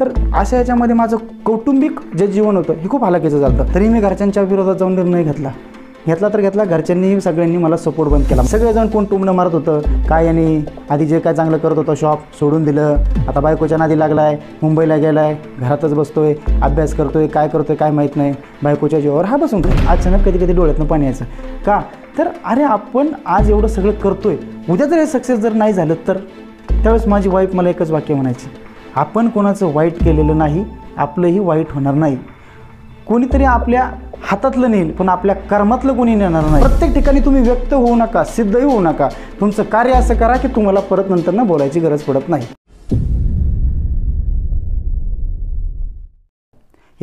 तर अशा याच्यामध्ये माझं कौटुंबिक जे जीवन होतं हे खूप हालाकीचं जातं तरी मी घरच्यांच्या विरोधात जाऊन निर्णय घेतला घेतला तर घेतला घरच्यांनी सगळ्यांनी मला सपोर्ट बंद केला सगळेजण कोण टुमणं मारत होतं काय यांनी आधी जे काय चांगलं करत होतं शॉप सोडून दिलं आता बायकोच्या नादी लागला आहे मुंबईला गेलाय घरातच बसतोय अभ्यास करतोय काय करतो आहे काय माहीत नाही बायकोच्या जीवावर हा बसून अचानक कधी कधी डोळ्यातनं पाणी यायचं का तर अरे आपण आज एवढं सगळं करतो आहे उद्या जर हे सक्सेस जर नाही झालं तर त्यावेळेस माझी वाईफ मला एकच वाक्य म्हणायची आपण कोणाचं वाईट केलेलं नाही आपलंही वाईट होणार नाही कोणीतरी आपल्या हातातलं नेईल पण आपल्या कर्मातलं कोणी नेणार नाही प्रत्येक ठिकाणी तुम्ही व्यक्त होऊ नका सिद्धही होऊ नका तुमचं कार्य असं करा की तुम्हाला परत नंतर बोलायची गरज पडत नाही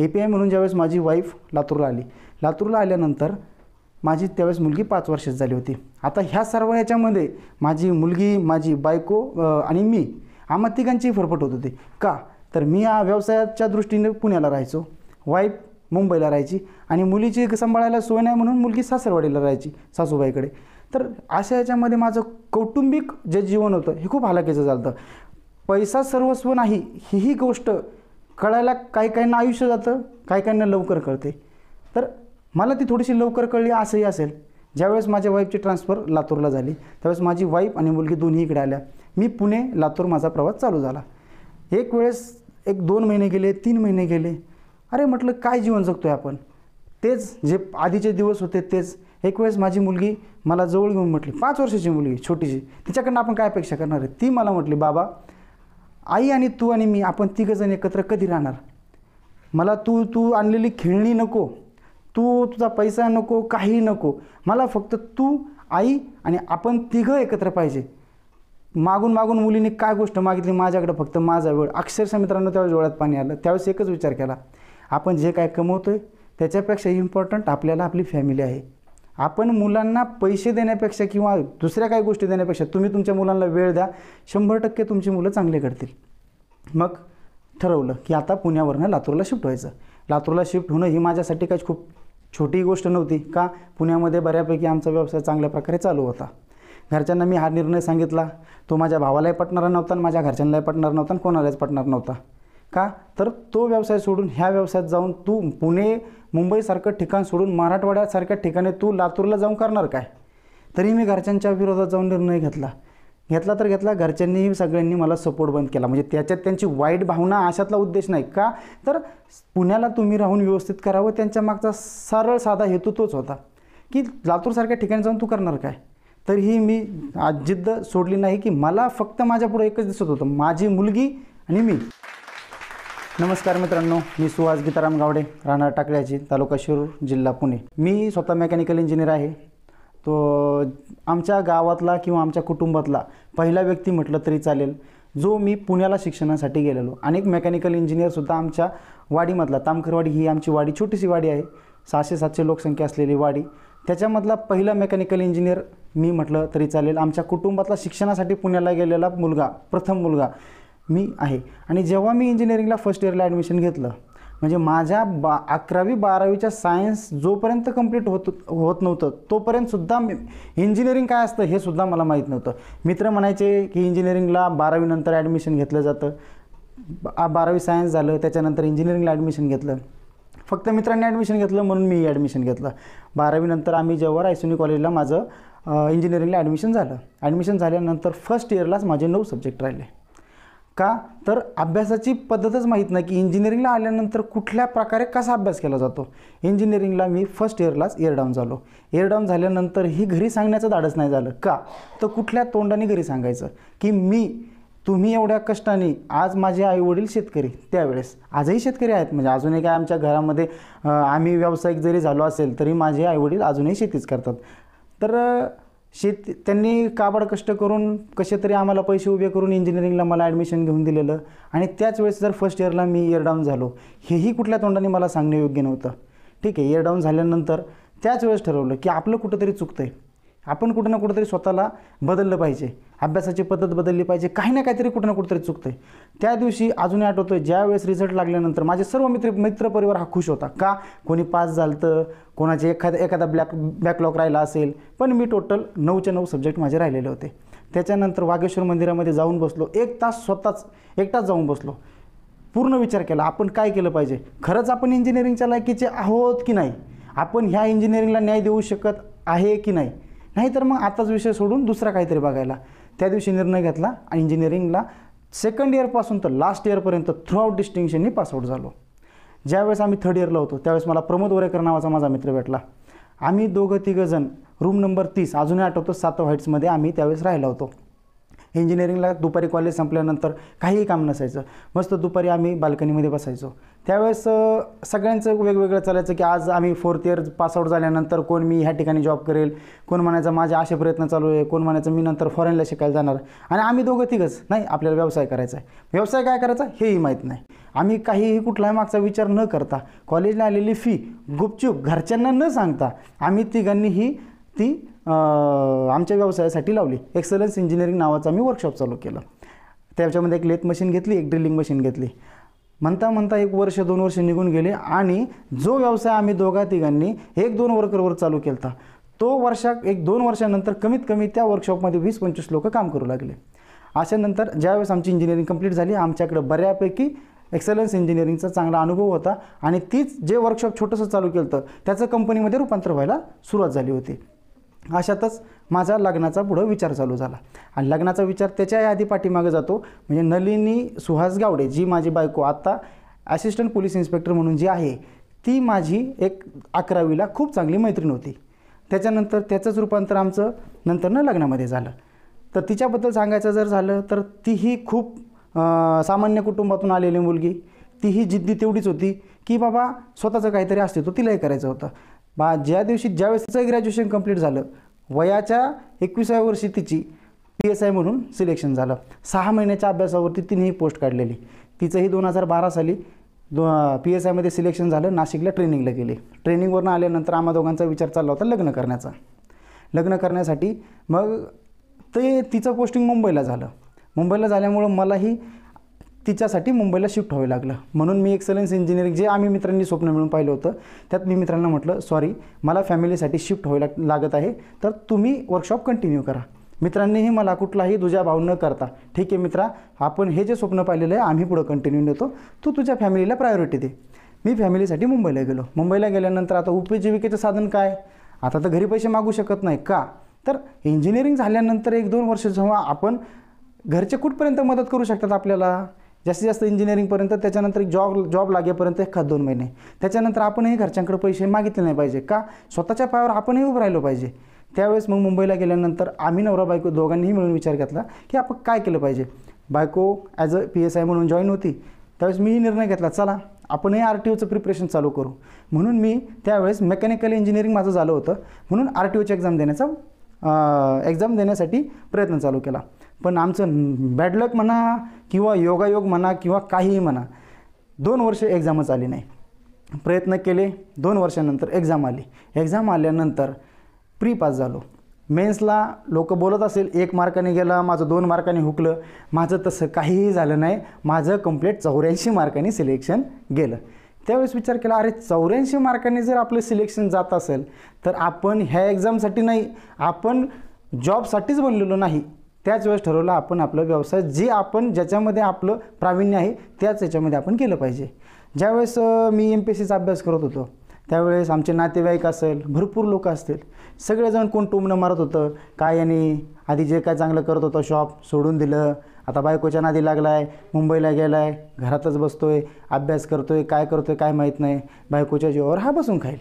ए पी आय म्हणून ज्यावेळेस माझी वाईफ लातूरला आली लातूरला आल्यानंतर माझी त्यावेळेस मुलगी पाच वर्षाची झाली होती आता ह्या सर्व याच्यामध्ये माझी मुलगी माझी बायको आणि मी आम्हा फरफट होत होती का तर मी या व्यवसायाच्या दृष्टीने पुण्याला राहायचो वाईफ मुंबईला राहायची आणि मुलीची सांभाळायला सोय नाही म्हणून मुलगी सासरवाडीला राहायची सासूबाईकडे तर अशा याच्यामध्ये माझं कौटुंबिक जे जीवन होतं हे खूप हालाकीचं चालतं पैसा सर्वस्व नाही हीही गोष्ट कळायला काही काहींना आयुष्य जातं काही काहींना लवकर कळते तर मला ती थोडीशी लवकर कळली असंही असेल ज्यावेळेस माझ्या वाईफची ट्रान्सफर लातूरला झाली त्यावेळेस माझी वाईफ आणि मुलगी दोन्ही इकडे आल्या मी पुणे लातूर माझा प्रवास चालू झाला एक वेळेस एक दोन महिने गेले तीन महिने गेले अरे म्हटलं काय जीवन जगतो आहे आपण तेच जे आधीचे दिवस होते तेच एक वेळेस माझी मुलगी मला जवळ घेऊन म्हटली पाच वर्षाची मुलगी छोटीशी तिच्याकडनं आपण काय अपेक्षा करणार आहे ती मला म्हटली बाबा आई आणि तू आणि मी आपण तिघंजण एकत्र कधी राहणार मला तू तू आणलेली खेळणी नको तू तुझा पैसा नको काही नको मला फक्त तू आई आणि आपण तिघं एकत्र पाहिजे मागून मागून मुलीने काय गोष्ट मागितली माझ्याकडे फक्त माझा वेळ अक्षरशः मित्रांनो त्यावेळेस डोळ्यात पाणी आलं त्यावेळेस एकच विचार केला आपण जे काय कमवतो आहे त्याच्यापेक्षा इम्पॉर्टंट आपल्याला आपली फॅमिली आहे आपण मुलांना पैसे देण्यापेक्षा किंवा दुसऱ्या काही गोष्टी देण्यापेक्षा तुम्ही तुमच्या मुलांना वेळ द्या शंभर टक्के तुमची मुलं चांगले घडतील मग ठरवलं की आता पुण्यावरनं लातूरला शिफ्ट व्हायचं लातूरला शिफ्ट होणं ही माझ्यासाठी काही खूप छोटी गोष्ट नव्हती का पुण्यामध्ये बऱ्यापैकी आमचा व्यवसाय चांगल्या प्रकारे चालू होता घरच्यांना मी हा निर्णय सांगितला तो माझ्या भावालाही पटणारा नव्हता आणि माझ्या घरच्यांनाही पटणार नव्हता आणि कोणालाच पटणार नव्हता का तर तो व्यवसाय सोडून ह्या व्यवसायात जाऊन तू पुणे मुंबईसारखं ठिकाण सोडून मराठवाड्यासारख्या ठिकाणी तू लातूरला जाऊन करणार काय तरी मी घरच्यांच्या विरोधात जाऊन निर्णय घेतला घेतला तर घेतला घरच्यांनीही सगळ्यांनी मला सपोर्ट बंद केला म्हणजे त्याच्यात त्यांची वाईट भावना अशातला उद्देश नाही का तर पुण्याला तुम्ही राहून व्यवस्थित करावं त्यांच्या मागचा सरळ साधा हेतू तोच होता की लातूरसारख्या ठिकाणी जाऊन तू करणार काय तरीही मी आज जिद्द सोडली नाही की मला फक्त माझ्यापुढे एकच दिसत होतं माझी मुलगी आणि मी नमस्कार मित्रांनो मी सुहास गीताराम गावडे राहणार टाकळ्याची तालुका शिरूर जिल्हा पुणे मी स्वतः मेकॅनिकल इंजिनियर आहे तो आमच्या गावातला किंवा आमच्या कुटुंबातला पहिला व्यक्ती म्हटलं तरी चालेल जो मी पुण्याला शिक्षणासाठी गेलेलो अनेक मेकॅनिकल इंजिनियरसुद्धा आमच्या वाडीमधला तामखरवाडी ही आमची वाडी छोटीशी वाडी आहे सहाशे सातशे लोकसंख्या असलेली वाडी त्याच्यामधला पहिला मेकॅनिकल इंजिनियर मी म्हटलं तरी चालेल आमच्या कुटुंबातला शिक्षणासाठी पुण्याला गेलेला मुलगा प्रथम मुलगा मी आहे आणि जेव्हा मी इंजिनिअरिंगला फर्स्ट इयरला ॲडमिशन घेतलं म्हणजे माझ्या बा अकरावी बारावीच्या सायन्स जोपर्यंत कंप्लीट होत होत नव्हतं तोपर्यंतसुद्धा मी इंजिनिअरिंग काय असतं हे सुद्धा मला माहीत नव्हतं मित्र म्हणायचे की इंजिनिअरिंगला बारावीनंतर ॲडमिशन घेतलं जातं बारावी सायन्स झालं त्याच्यानंतर इंजिनिअरिंगला ॲडमिशन घेतलं फक्त मित्रांनी ॲडमिशन घेतलं म्हणून मी ॲडमिशन घेतलं बारावीनंतर आम्ही जेव्हा आयसुनी कॉलेजला माझं इंजिनिअरिंगला ॲडमिशन झालं ॲडमिशन झाल्यानंतर फर्स्ट इयरलाच माझे नऊ सब्जेक्ट राहिले का तर अभ्यासाची पद्धतच माहीत नाही की इंजिनिअरिंगला आल्यानंतर कुठल्या प्रकारे कसा अभ्यास केला जातो इंजिनिअरिंगला मी फर्स्ट इयरलाच इयरडाऊन झालो झाल्यानंतर ही घरी सांगण्याचं धाडस नाही झालं का तर कुठल्या तोंडाने घरी सांगायचं की मी तुम्ही एवढ्या कष्टाने आज माझे आईवडील शेतकरी त्यावेळेस आजही शेतकरी आहेत म्हणजे अजूनही काय आमच्या घरामध्ये आम्ही व्यावसायिक जरी झालो असेल तरी माझे आईवडील अजूनही शेतीच करतात तर शेत त्यांनी काबड कष्ट करून कसे तरी आम्हाला पैसे उभे करून इंजिनिअरिंगला मला ॲडमिशन घेऊन दिलेलं आणि त्याच वेळेस जर फर्स्ट इयरला मी इयरडाऊन झालो हेही कुठल्या तोंडाने मला सांगणे योग्य नव्हतं ठीक आहे इयरडाऊन झाल्यानंतर त्याच वेळेस ठरवलं की आपलं कुठंतरी चुकतं आहे आपण कुठं ना कुठंतरी स्वतःला बदललं पाहिजे अभ्यासाची पद्धत बदलली पाहिजे काही ना काहीतरी कुठं ना कुठंतरी चुकतं आहे त्या दिवशी अजूनही आठवतो आहे ज्यावेळेस रिझल्ट लागल्यानंतर माझे सर्व मित्र मित्रपरिवार हा खुश होता का कोणी पास झालं कोणाचे एखाद्या एखादा ब्लॅक बॅकलॉग राहिला असेल पण मी टोटल नऊच्या नऊ सब्जेक्ट माझे राहिलेले होते त्याच्यानंतर वागेश्वर मंदिरामध्ये जाऊन बसलो एक तास स्वतःच एक तास जाऊन बसलो पूर्ण विचार केला आपण काय केलं पाहिजे खरंच आपण इंजिनिअरिंगच्या लायकीचे आहोत की नाही आपण ह्या इंजिनिअरिंगला न्याय देऊ शकत आहे की नाही नाहीतर मग आताच विषय सोडून दुसरा काहीतरी बघायला त्या दिवशी निर्णय घेतला आणि इंजिनिअरिंगला सेकंड इयरपासून तर लास्ट इयरपर्यंत थ्रूआउट पास पासआउट झालो ज्यावेळेस आम्ही थर्ड इयरला होतो त्यावेळेस मला प्रमोद वरेकर नावाचा माझा मित्र भेटला आम्ही दोघं तिघंजण रूम नंबर तीस अजूनही आठवतो सात व्हाईट्समध्ये आम्ही त्यावेळेस राहिला होतो इंजिनिअरिंगला दुपारी कॉलेज संपल्यानंतर काहीही काम नसायचं मस्त दुपारी आम्ही बाल्कनीमध्ये बसायचो त्यावेळेस सगळ्यांचं वेगवेगळं चालायचं की आज आम्ही फोर्थ इयर पासआउट झाल्यानंतर कोण मी ह्या ठिकाणी जॉब करेल कोण म्हणायचं माझे असे प्रयत्न चालू आहे कोण म्हणायचं मी नंतर फॉरेनला शिकायला जाणार आणि आम्ही दोघं तिघंच नाही आपल्याला व्यवसाय करायचा आहे व्यवसाय काय करायचा हेही माहीत नाही आम्ही काहीही कुठलाही मागचा विचार न करता कॉलेजला आलेली फी गुपचूप घरच्यांना न सांगता आम्ही तिघांनीही ती आमच्या व्यवसायासाठी लावली एक्सलन्स इंजिनिअरिंग नावाचा आम्ही वर्कशॉप चालू केला त्याच्यामध्ये एक लेथ मशीन घेतली एक ड्रिलिंग मशीन घेतली म्हणता म्हणता एक वर्ष दोन वर्ष निघून गेले आणि जो व्यवसाय आम्ही दोघा तिघांनी एक दोन वर्करवर चालू केला तो वर्षा एक दोन वर्षानंतर कमीत कमी त्या वर्कशॉपमध्ये वीस पंचवीस लोक काम करू लागले नंतर ज्यावेळेस आमची इंजिनिअरिंग कंप्लीट झाली आमच्याकडे बऱ्यापैकी एक्सलन्स इंजिनिअरिंगचा चांगला अनुभव होता आणि तीच जे वर्कशॉप छोटंसं चालू केलं होतं त्याचं कंपनीमध्ये रूपांतर व्हायला सुरुवात झाली होती अशातच माझा लग्नाचा पुढं विचार चालू झाला आणि लग्नाचा विचार त्याच्याही आधी पाठीमागे जातो म्हणजे नलिनी सुहास गावडे जी माझी बायको आत्ता असिस्टंट पोलीस इन्स्पेक्टर म्हणून जी आहे ती माझी एक अकरावीला खूप चांगली मैत्रीण होती त्याच्यानंतर त्याचंच रूपांतर आमचं नंतर ना लग्नामध्ये झालं तर तिच्याबद्दल सांगायचं जर झालं तर तीही खूप सामान्य कुटुंबातून आलेली मुलगी तीही जिद्दी तेवढीच होती की बाबा स्वतःचं काहीतरी असते तो तिलाही करायचं होतं बा ज्या दिवशी ज्यावेळेस तिचं ग्रॅज्युएशन कंप्लीट झालं वयाच्या एकविसाव्या वर्षी तिची पी एस आय म्हणून सिलेक्शन झालं सहा महिन्याच्या अभ्यासावरती तिने ही पोस्ट काढलेली तिचंही दोन हजार बारा साली दो पी एस आयमध्ये सिलेक्शन झालं नाशिकला ट्रेनिंगला गेले ट्रेनिंगवरून आल्यानंतर आम्हा दोघांचा विचार चालला होता लग्न करण्याचा लग्न करण्यासाठी मग ते तिचं पोस्टिंग मुंबईला झालं मुंबईला झाल्यामुळं मलाही तिच्यासाठी मुंबईला शिफ्ट व्हावं लागलं म्हणून मी एक्सलन्स इंजिनिअरिंग जे आम्ही मित्रांनी स्वप्न मिळून पाहिलं होतं त्यात मी मित्रांना म्हटलं सॉरी मला फॅमिलीसाठी शिफ्ट व्हावं लागत आहे तर तुम्ही वर्कशॉप कंटिन्यू करा मित्रांनीही मला कुठलाही तुझ्या भाव न करता ठीक आहे मित्रा आपण हे जे स्वप्न पाहिलेलं आहे आम्ही पुढं कंटिन्यू नेतो तू तुझ्या फॅमिलीला प्रायोरिटी दे मी फॅमिलीसाठी मुंबईला गेलो मुंबईला गेल्यानंतर आता उपजीविकेचं साधन काय आता तर घरी पैसे मागू शकत नाही का तर इंजिनिअरिंग झाल्यानंतर एक दोन वर्ष जेव्हा आपण घरचे कुठपर्यंत मदत करू शकतात आपल्याला जास्तीत जास्त इंजिनिअरिंगपर्यंत त्याच्यानंतर जॉब जॉब लागेपर्यंत एखाद दोन महिने त्याच्यानंतर आपणही घरच्यांकडे पैसे मागितले नाही पाहिजे का स्वतःच्या पायावर आपणही उभं राहिलो पाहिजे त्यावेळेस मग मुंबईला गेल्यानंतर आम्ही नवरा बायको दोघांनीही मिळून विचार घेतला की आपण काय केलं पाहिजे बायको as a P S I म्हणून जॉईन होती त्यावेळेस मीही निर्णय घेतला चला आपणही आर टी ओचं प्रिपरेशन चालू करू म्हणून मी त्यावेळेस मेकॅनिकल इंजिनिअरिंग माझं झालं होतं म्हणून आर टी ओची एक्झाम देण्याचा एक्झाम देण्यासाठी प्रयत्न चालू केला पण आमचं बॅड लक म्हणा किंवा योगायोग म्हणा किंवा काहीही म्हणा दोन वर्ष एक्झामच आली नाही प्रयत्न केले दोन वर्षानंतर एक्झाम आली एक्झाम आल्यानंतर प्री पास झालो मेन्सला लोक बोलत असेल एक मार्काने गेला माझं दोन मार्काने हुकलं माझं तसं काहीही झालं नाही माझं कंप्लीट चौऱ्याऐंशी मार्काने सिलेक्शन गेलं त्यावेळेस विचार केला अरे चौऱ्याऐंशी मार्काने जर आपलं सिलेक्शन जात असेल तर आपण ह्या एक्झामसाठी नाही आपण जॉबसाठीच बनलेलो नाही त्याच वेळेस ठरवलं आपण आपलं व्यवसाय जे आपण ज्याच्यामध्ये आपलं प्रावीण्य आहे त्याच याच्यामध्ये आपण केलं पाहिजे ज्यावेळेस मी एम पी सीचा अभ्यास करत होतो त्यावेळेस आमचे नातेवाईक असेल भरपूर लोक असतील सगळेजण कोण टोमणं मारत होतं काय याने आधी जे काय चांगलं करत होतं शॉप सोडून दिलं आता बायकोच्या नादी लागला आहे मुंबईला गेला आहे घरातच बसतो आहे अभ्यास करतो आहे काय करतो आहे काय माहीत नाही बायकोच्या जीवावर हा बसून खाईल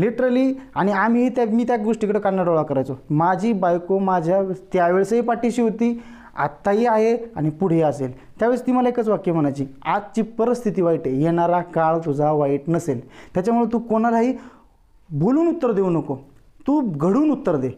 लिटरली आणि आम्ही त्या मी त्या गोष्टीकडे कानाडोळा करायचो माझी बायको माझ्या त्यावेळेसही पाठीशी होती आत्ताही आहे आणि पुढे असेल त्यावेळेस ती मला एकच वाक्य म्हणायची आजची परिस्थिती वाईट आहे येणारा काळ तुझा वाईट नसेल त्याच्यामुळे तू कोणालाही बोलून उत्तर देऊ नको तू घडून उत्तर दे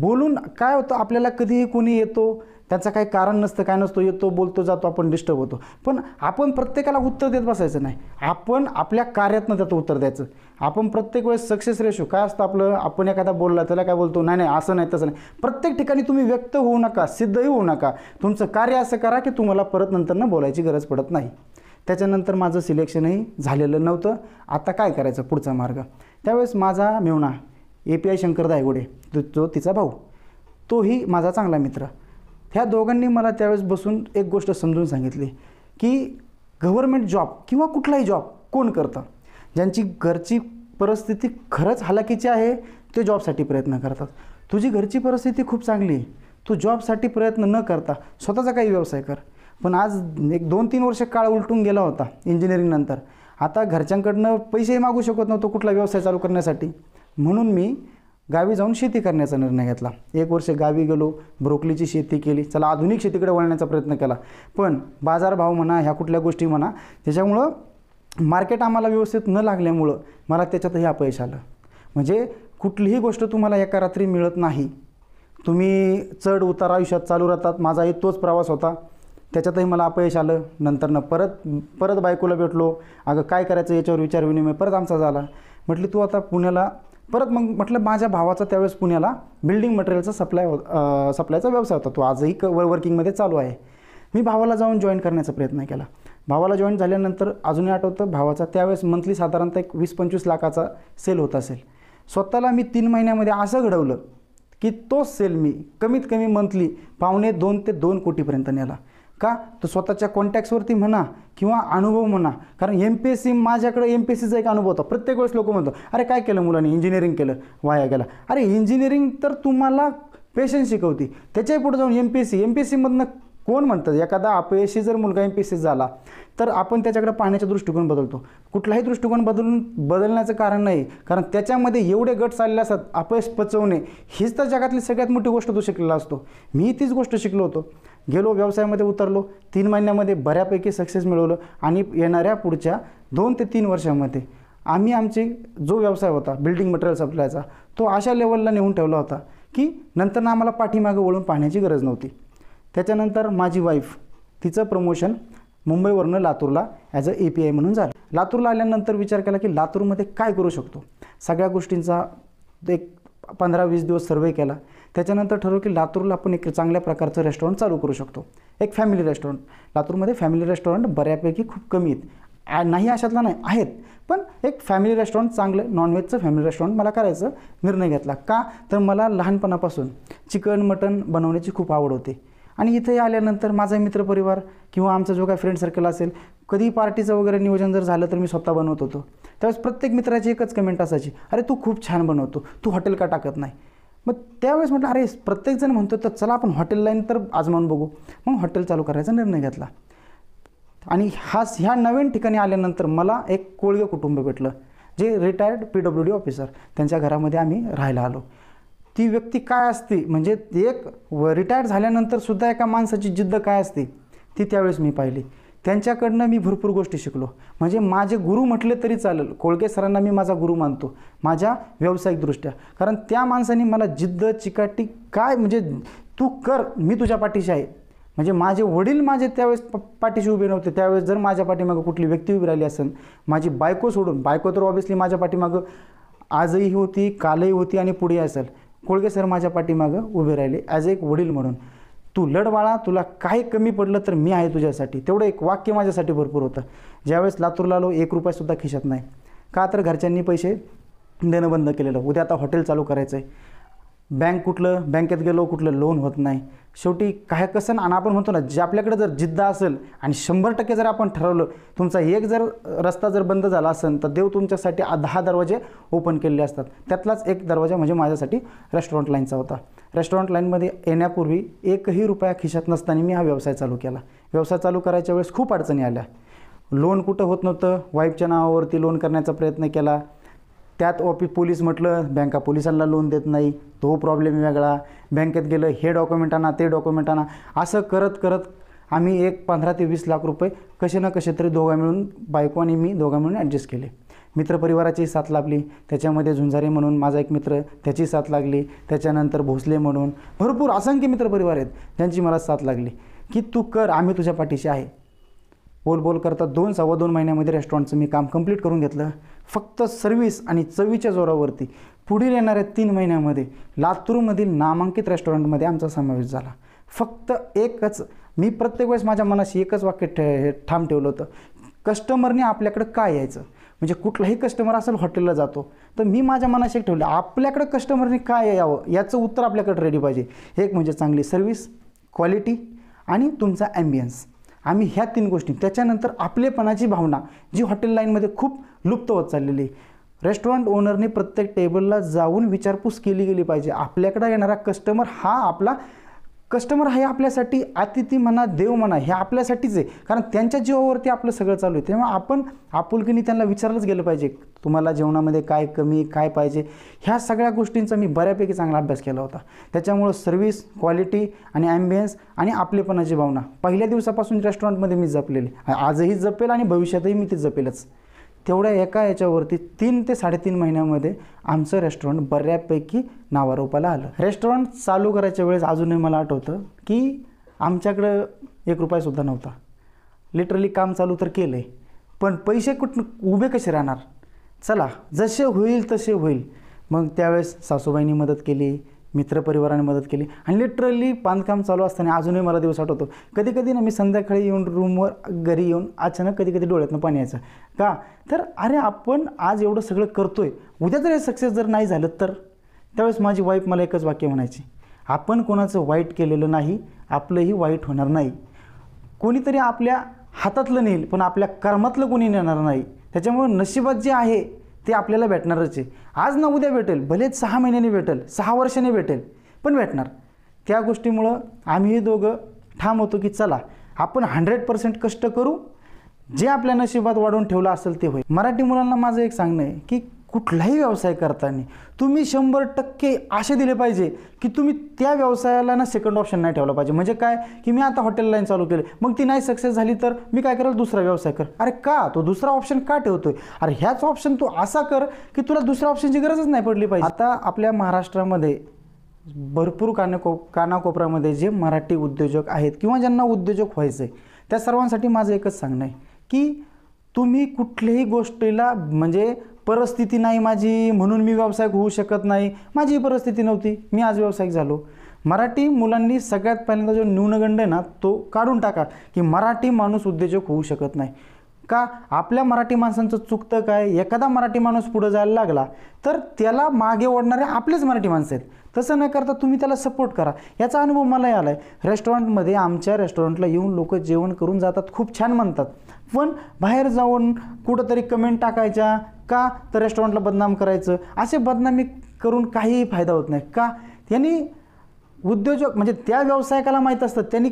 बोलून काय होतं आपल्याला कधीही कोणी येतो त्याचं काही कारण नसतं काय नसतो येतो बोलतो जातो आपण डिस्टर्ब होतो पण आपण प्रत्येकाला उत्तर देत बसायचं नाही आपण आपल्या कार्यातनं त्याचं उत्तर द्यायचं आपण प्रत्येक वेळेस सक्सेस रेशो काय असतं आपलं आपण एखादा बोलला त्याला काय बोलतो नाही नाही असं नाही तसं नाही प्रत्येक ठिकाणी तुम्ही व्यक्त होऊ नका सिद्धही होऊ नका तुमचं कार्य असं करा की तुम्हाला परत नंतरनं बोलायची गरज पडत नाही त्याच्यानंतर माझं सिलेक्शनही झालेलं नव्हतं आता काय करायचं पुढचा मार्ग त्यावेळेस माझा मेवणा A P I Shankar Daygode जो तिचा भाऊ तोही माझा चांगला मित्र ह्या दोघांनी मला त्यावेळेस बसून एक गोष्ट समजून सांगितली की गव्हर्मेंट जॉब किंवा कुठलाही जॉब कोण करतं ज्यांची घरची परिस्थिती खरंच हलाकीची आहे ते जॉबसाठी प्रयत्न करतात तुझी घरची परिस्थिती खूप चांगली आहे तू जॉबसाठी प्रयत्न न करता स्वतःचा काही व्यवसाय कर पण आज एक दोन तीन वर्ष काळ उलटून गेला होता इंजिनिअरिंगनंतर आता घरच्यांकडनं पैसेही मागू शकत नव्हतो कुठला व्यवसाय चालू करण्यासाठी म्हणून मी गावी जाऊन शेती करण्याचा निर्णय घेतला एक वर्ष गावी गेलो ब्रोकलीची शेती केली चला आधुनिक शेतीकडे वळण्याचा प्रयत्न केला पण बाजारभाव म्हणा ह्या कुठल्या गोष्टी म्हणा त्याच्यामुळं मार्केट आम्हाला व्यवस्थित न लागल्यामुळं मला त्याच्यातही अपयश आलं म्हणजे कुठलीही गोष्ट तुम्हाला एका रात्री मिळत नाही तुम्ही चढ उतार आयुष्यात चालू राहतात माझाही तोच प्रवास होता त्याच्यातही मला अपयश आलं नंतरनं परत परत बायकोला भेटलो अगं काय करायचं याच्यावर विचारविनिमय परत आमचा झाला म्हटली तू आता पुण्याला परत मग म्हटलं माझ्या भावाचा त्यावेळेस पुण्याला बिल्डिंग मटेरियलचा सप्लाय सप्लायचा व्यवसाय होता तो आजही क वर्किंगमध्ये चालू आहे मी भावाला जाऊन जॉईन करण्याचा प्रयत्न केला भावाला जॉईन झाल्यानंतर अजूनही आठवतं भावाचा त्यावेळेस मंथली साधारणतः एक वीस पंचवीस लाखाचा सेल होत असेल स्वतःला मी तीन महिन्यामध्ये असं घडवलं की तो सेल मी कमीत कमी मंथली पावणे दोन ते दोन कोटीपर्यंत नेला का तो स्वतःच्या कॉन्टॅक्ट्सवरती म्हणा किंवा अनुभव म्हणा कारण एम पी एस सी माझ्याकडे एम पी एस सीचा एक अनुभव होता प्रत्येक वेळेस लोक म्हणतो अरे काय केलं मुलांनी इंजिनिअरिंग केलं वाया गेला अरे इंजिनिअरिंग तर तुम्हाला पेशन्स शिकवती त्याच्याही पुढे जाऊन M P S C M P S सीमधनं कोण म्हणतात एखादा अपयशी जर मुलगा एम पी एस सी झाला तर आपण त्याच्याकडे पाहण्याचा दृष्टिकोन बदलतो कुठलाही दृष्टिकोन बदलून बदलण्याचं कारण नाही कारण त्याच्यामध्ये एवढे गट चालले असतात अपयश पचवणे हीच तर जगातली सगळ्यात मोठी गोष्ट तो शिकलेला असतो मी तीच गोष्ट शिकलो होतो गेलो व्यवसायामध्ये उतरलो तीन महिन्यामध्ये बऱ्यापैकी सक्सेस मिळवलं आणि येणाऱ्या पुढच्या दोन ते तीन वर्षामध्ये आम्ही आमचे जो व्यवसाय होता बिल्डिंग मटेरियल सप्लायचा तो अशा लेवलला नेऊन ठेवला होता की नंतर आम्हाला पाठीमागं वळून पाहण्याची गरज नव्हती त्याच्यानंतर माझी वाईफ तिचं प्रमोशन मुंबईवरनं लातूरला as a A P I म्हणून झालं लातूरला आल्यानंतर विचार केला की लातूरमध्ये काय करू शकतो सगळ्या गोष्टींचा एक पंधरा वीस दिवस सर्वे केला त्याच्यानंतर ठरवू की लातूरला आपण एक चांगल्या प्रकारचं रेस्टॉरंट चालू करू शकतो एक फॅमिली रेस्टॉरंट लातूरमध्ये फॅमिली रेस्टॉरंट बऱ्यापैकी खूप कमी आहेत नाही अशातला नाही आहेत पण एक फॅमिली रेस्टॉरंट चांगलं नॉनव्हेजचं फॅमिली रेस्टॉरंट मला करायचं निर्णय घेतला का तर मला लहानपणापासून चिकन मटन बनवण्याची खूप आवड होती आणि इथे आल्यानंतर माझा मित्रपरिवार किंवा आमचा जो काही फ्रेंड सर्कल असेल कधी पार्टीचं वगैरे नियोजन जर झालं तर मी स्वतः बनवत होतो त्यावेळेस प्रत्येक मित्राची एकच कमेंट असायची अरे तू खूप छान बनवतो तू हॉटेल का टाकत नाही मग त्यावेळेस म्हटलं अरे प्रत्येकजण म्हणतो तर चला आपण हॉटेल लाईन तर आजमावून बघू मग हॉटेल चालू करायचा निर्णय घेतला आणि हाच ह्या नवीन ठिकाणी आल्यानंतर मला एक कोळगे कुटुंब भेटलं जे retired P W D officer त्यांच्या घरामध्ये आम्ही राहायला आलो ती व्यक्ती काय असते म्हणजे एक रिटायर्ड झाल्यानंतरसुद्धा एका माणसाची जिद्द काय असते ती त्यावेळेस मी पाहिली त्यांच्याकडनं मी भरपूर गोष्टी शिकलो म्हणजे माझे गुरु म्हटले तरी चालेल कोळके सरांना मी माझा गुरु मानतो माझ्या व्यावसायिकदृष्ट्या कारण त्या माणसाने मला जिद्द चिकाटी काय म्हणजे तू कर मी तुझ्या पाठीशी आहे म्हणजे माझे वडील माझे त्यावेळेस पाठीशी उभे नव्हते त्यावेळेस जर माझ्या पाठीमागं कुठली व्यक्ती उभी राहिली असेल माझी बायको सोडून बायको तर ऑबियसली माझ्या पाठीमागं आजही होती कालही होती आणि पुढे असेल कोळगे सर माझ्या पाठीमागं उभे राहिले ॲज एक वडील म्हणून तू लढवाळा तुला काही कमी पडलं तर मी आहे तुझ्यासाठी तेवढं एक वाक्य माझ्यासाठी भरपूर होतं ज्यावेळेस लातूरला आलो एक रुपयासुद्धा खिशात नाही का तर घरच्यांनी पैसे देणं बंद केलेलं उद्या आता हॉटेल चालू करायचं बँक कुठलं बँकेत गेलो कुठलं लोन होत नाही शेवटी काय कसं आणि आपण म्हणतो ना जे आपल्याकडे जर जिद्द असेल आणि शंभर टक्के जर आपण ठरवलं तुमचा एक जर रस्ता जर बंद झाला असेल तर देव तुमच्यासाठी दहा दरवाजे ओपन केलेले असतात त्यातलाच एक दरवाजा म्हणजे माझ्यासाठी रेस्टॉरंट लाईनचा होता रेस्टॉरंट लाईनमध्ये येण्यापूर्वी एकही रुपया खिशात नसताना मी हा व्यवसाय चालू केला व्यवसाय चालू करायच्या वेळेस खूप अडचणी आल्या लोन कुठं होत नव्हतं वाईफच्या नावावरती लोन करण्याचा प्रयत्न केला त्यात ऑफिस पोलीस म्हटलं बँका पोलिसांना लोन देत नाही तो प्रॉब्लेम वेगळा बँकेत गेलं हे डॉक्युमेंट आणा ते डॉक्युमेंट आणा असं करत करत आम्ही एक पंधरा ते वीस लाख रुपये कसे ना कसे तरी दोघा मिळून बायको आणि मी दोघा मिळून ॲडजस्ट केले मित्रपरिवाराची साथ लाभली त्याच्यामध्ये झुंजारे म्हणून माझा एक मित्र त्याची साथ लागली त्याच्यानंतर भोसले म्हणून भरपूर असंख्य मित्रपरिवार आहेत त्यांची मला साथ लागली की तू कर आम्ही तुझ्या पाठीशी आहे बोल बोल करता दोन सव्वा दोन महिन्यामध्ये रेस्टॉरंटचं मी काम कंप्लीट करून घेतलं फक्त सर्व्हिस आणि चवीच्या जोरावरती पुढील येणाऱ्या तीन महिन्यामध्ये लातूरमधील नामांकित रेस्टॉरंटमध्ये आमचा समावेश झाला फक्त एकच मी प्रत्येक वेळेस माझ्या मनाशी एकच वाक्य ठे ठाम ठेवलं होतं कस्टमरने आपल्याकडं काय यायचं म्हणजे कुठलाही कस्टमर असेल हॉटेलला जातो तर मी माझ्या मनाशी एक ठेवलं आपल्याकडं कस्टमरने काय यावं याचं उत्तर आपल्याकडे रेडी पाहिजे एक म्हणजे चांगली सर्व्हिस क्वालिटी आणि तुमचा ॲम्बियन्स आम्ही ह्या तीन गोष्टी त्याच्यानंतर आपलेपणाची भावना जी हॉटेल लाईनमध्ये खूप लुप्त होत चाललेली रेस्टॉरंट ओनरने प्रत्येक टेबलला जाऊन विचारपूस केली गेली पाहिजे आपल्याकडे येणारा कस्टमर हा आपला कस्टमर हे आपल्यासाठी अतिथी म्हणा देव म्हणा हे आपल्यासाठीच आहे कारण त्यांच्या जीवावरती आपलं सगळं चालू आहे तेव्हा आपण आपुलकीने त्यांना विचारलंच गेलं पाहिजे तुम्हाला जेवणामध्ये काय कमी काय पाहिजे ह्या सगळ्या गोष्टींचा मी बऱ्यापैकी चांगला अभ्यास केला होता त्याच्यामुळं सर्व्हिस क्वालिटी आणि ॲम्बियन्स आणि आपलेपणाची भावना पहिल्या दिवसापासून रेस्टॉरंटमध्ये मी जपलेली आजही जपेल आणि भविष्यातही मी ते जपेलच तेवढ्या एका याच्यावरती तीन ते साडेतीन महिन्यामध्ये आमचं रेस्टॉरंट बऱ्यापैकी नावारोपाला आलं रेस्टॉरंट चालू करायच्या वेळेस अजूनही मला आठवतं की आमच्याकडं एक रुपयासुद्धा नव्हता लिटरली काम चालू तर केलं आहे पण पैसे कुठून उभे कसे राहणार चला जसे होईल तसे होईल मग त्यावेळेस सासूबाईंनी मदत केली मित्रपरिवाराने मदत केली आणि लिटरली बांधकाम चालू असताना अजूनही मला दिवस आठवतो कधी कधी ना मी संध्याकाळी येऊन रूमवर घरी येऊन अचानक कधी कधी डोळ्यातनं पाणी यायचं का तर अरे आपण आज एवढं सगळं करतोय उद्या जर हे सक्सेस जर नाही झालं तर त्यावेळेस माझी वाईफ मला एकच वाक्य म्हणायची आपण कोणाचं वाईट केलेलं नाही आपलंही वाईट होणार नाही कोणीतरी आपल्या हातातलं नेईल पण आपल्या कर्मातलं कोणी नेणार नाही त्याच्यामुळे नशिबात जे आहे ते आपल्याला भेटणारच आहे आज ना उद्या भेटेल भलेच सहा महिन्याने भेटेल सहा वर्षाने भेटेल पण भेटणार त्या गोष्टीमुळं आम्ही दोघं ठाम होतो की चला आपण हंड्रेड पर्सेंट कष्ट करू जे आपल्या नशिबात वाढवून ठेवलं असेल ते होईल मराठी मुलांना माझं एक सांगणं आहे की कुठलाही व्यवसाय करताना तुम्ही शंभर टक्के असे दिले पाहिजे की तुम्ही त्या व्यवसायाला ना सेकंड ऑप्शन नाही ठेवला पाहिजे म्हणजे काय की मी आता हॉटेल लाईन चालू केली मग ती नाही सक्सेस झाली तर मी काय करेल दुसरा व्यवसाय कर अरे का तो दुसरा ऑप्शन का ठेवतोय अरे ह्याच ऑप्शन तू असा कर की तुला दुसऱ्या ऑप्शनची गरजच नाही पडली पाहिजे आता आपल्या महाराष्ट्रामध्ये भरपूर कानाको कानाकोपऱ्यामध्ये जे मराठी उद्योजक आहेत किंवा ज्यांना उद्योजक व्हायचं आहे त्या सर्वांसाठी माझं एकच सांगणं आहे की तुम्ही कुठल्याही गोष्टीला म्हणजे परिस्थिती नाही माझी म्हणून मी व्यावसायिक होऊ शकत नाही माझी परिस्थिती नव्हती मी आज व्यावसायिक झालो मराठी मुलांनी सगळ्यात पहिल्यांदा जो न्यूनगंड आहे ना तो काढून टाका की मराठी माणूस उद्योजक होऊ शकत नाही का आपल्या मराठी माणसांचं चुकतं काय एखादा मराठी माणूस पुढं जायला लागला तर त्याला मागे ओढणारे आपलेच मराठी माणसं आहेत तसं न करता तुम्ही त्याला सपोर्ट करा याचा अनुभव मलाही आला आहे रेस्टॉरंटमध्ये आमच्या रेस्टॉरंटला येऊन लोक जेवण करून जातात खूप छान म्हणतात पण बाहेर जाऊन कुठंतरी कमेंट टाकायच्या का तर रेस्टॉरंटला बदनाम करायचं असे बदनामी करून काहीही फायदा होत नाही का त्यांनी उद्योजक म्हणजे त्या व्यावसायिकाला माहीत असतं त्यांनी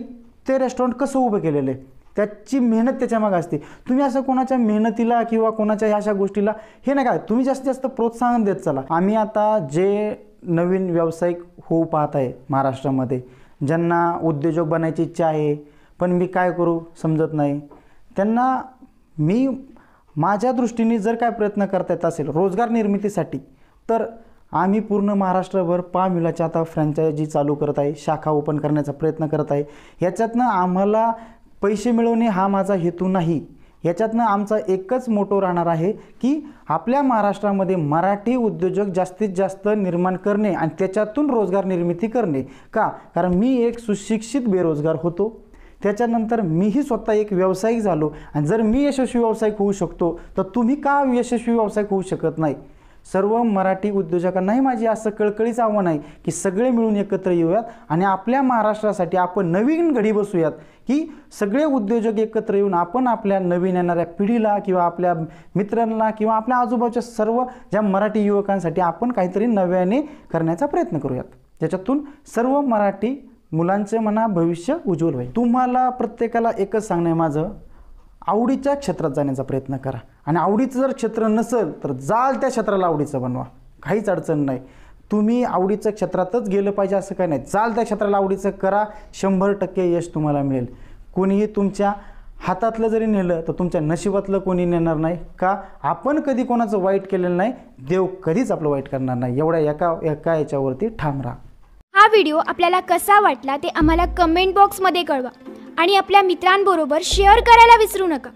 ते रेस्टॉरंट कसं उभं केलेलं आहे त्याची मेहनत त्याच्यामागे असते तुम्ही असं कोणाच्या मेहनतीला किंवा कोणाच्या अशा गोष्टीला हे नाही काय तुम्ही जास्तीत जास्त प्रोत्साहन देत चला आम्ही आता जे नवीन व्यावसायिक होऊ पाहत आहे महाराष्ट्रामध्ये ज्यांना उद्योजक बनायची इच्छा आहे पण मी काय करू समजत नाही त्यांना मी माझ्या दृष्टीने जर काय प्रयत्न करता येत असेल रोजगार निर्मितीसाठी तर आम्ही पूर्ण महाराष्ट्रभर मिलाच्या आता फ्रँचायझी चालू करत आहे शाखा ओपन करण्याचा प्रयत्न करत आहे ह्याच्यातनं आम्हाला पैसे मिळवणे हा माझा हेतू नाही याच्यातनं आमचा एकच मोटो राहणार आहे की आपल्या महाराष्ट्रामध्ये मराठी उद्योजक जास्तीत जास्त निर्माण करणे आणि त्याच्यातून रोजगार निर्मिती करणे का कारण मी एक सुशिक्षित बेरोजगार होतो त्याच्यानंतर मीही स्वतः एक व्यावसायिक झालो आणि जर मी यशस्वी व्यावसायिक होऊ शकतो तर तुम्ही का यशस्वी व्यावसायिक होऊ शकत नाही सर्व मराठी उद्योजकांनाही माझी असं कळकळीचं आव्हान आहे की सगळे मिळून एकत्र येऊयात आणि आपल्या महाराष्ट्रासाठी आपण नवीन घडी बसूयात की सगळे उद्योजक एकत्र येऊन आपण आपल्या नवीन येणाऱ्या पिढीला किंवा आपल्या मित्रांना किंवा आपल्या आजूबाजूच्या सर्व ज्या मराठी युवकांसाठी आपण काहीतरी नव्याने करण्याचा प्रयत्न करूयात ज्याच्यातून सर्व मराठी मुलांचे म्हणा भविष्य उज्ज्वल होईल तुम्हाला प्रत्येकाला एकच सांगणं आहे माझं आवडीच्या क्षेत्रात जाण्याचा प्रयत्न करा आणि आवडीचं जर क्षेत्र नसेल तर जाल त्या क्षेत्राला आवडीचं बनवा काहीच अडचण नाही तुम्ही आवडीचं क्षेत्रातच गेलं पाहिजे असं काही नाही जाल त्या क्षेत्राला आवडीचं करा शंभर टक्के यश तुम्हाला मिळेल कोणीही तुमच्या हातातलं जरी नेलं तर तुमच्या नशिबातलं कोणी नेणार नाही का आपण कधी कोणाचं वाईट केलेलं नाही देव कधीच आपलं वाईट करणार नाही एवढ्या एका एका याच्यावरती ठाम राहा हा व्हिडिओ आपल्याला कसा वाटला ते आम्हाला कमेंट बॉक्समध्ये कळवा आणि आपल्या मित्रांबरोबर शेअर करायला विसरू नका